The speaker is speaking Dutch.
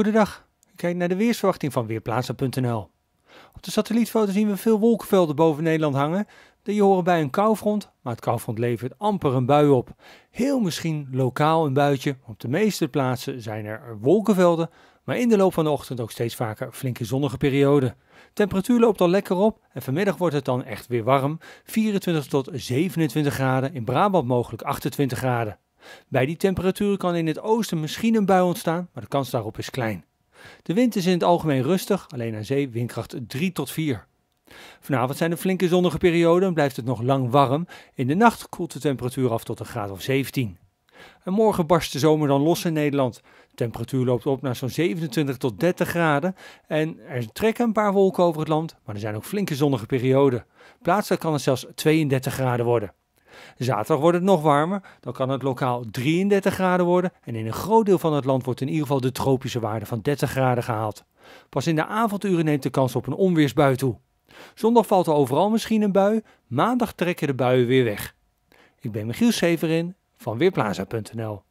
Goedendag, u kijkt naar de weersverwachting van Weerplaatsen.nl. Op de satellietfoto zien we veel wolkenvelden boven Nederland hangen. Die horen bij een koufront, maar het koufront levert amper een bui op. Heel misschien lokaal een buitje, op de meeste plaatsen zijn er wolkenvelden, maar in de loop van de ochtend ook steeds vaker flinke zonnige perioden. Temperatuur loopt al lekker op en vanmiddag wordt het dan echt weer warm. 24 tot 27 graden, in Brabant mogelijk 28 graden. Bij die temperaturen kan in het oosten misschien een bui ontstaan, maar de kans daarop is klein. De wind is in het algemeen rustig, alleen aan zee windkracht 3 tot 4. Vanavond zijn er flinke zonnige perioden en blijft het nog lang warm. In de nacht koelt de temperatuur af tot een graad of 17. En morgen barst de zomer dan los in Nederland. De temperatuur loopt op naar zo'n 27 tot 30 graden. En er trekken een paar wolken over het land, maar er zijn ook flinke zonnige perioden. Plaatselijk kan het zelfs 32 graden worden. Zaterdag wordt het nog warmer, dan kan het lokaal 33 graden worden en in een groot deel van het land wordt in ieder geval de tropische waarde van 30 graden gehaald. Pas in de avonduren neemt de kans op een onweersbui toe. Zondag valt er overal misschien een bui, maandag trekken de buien weer weg. Ik ben Michiel Severin van Weerplaza.nl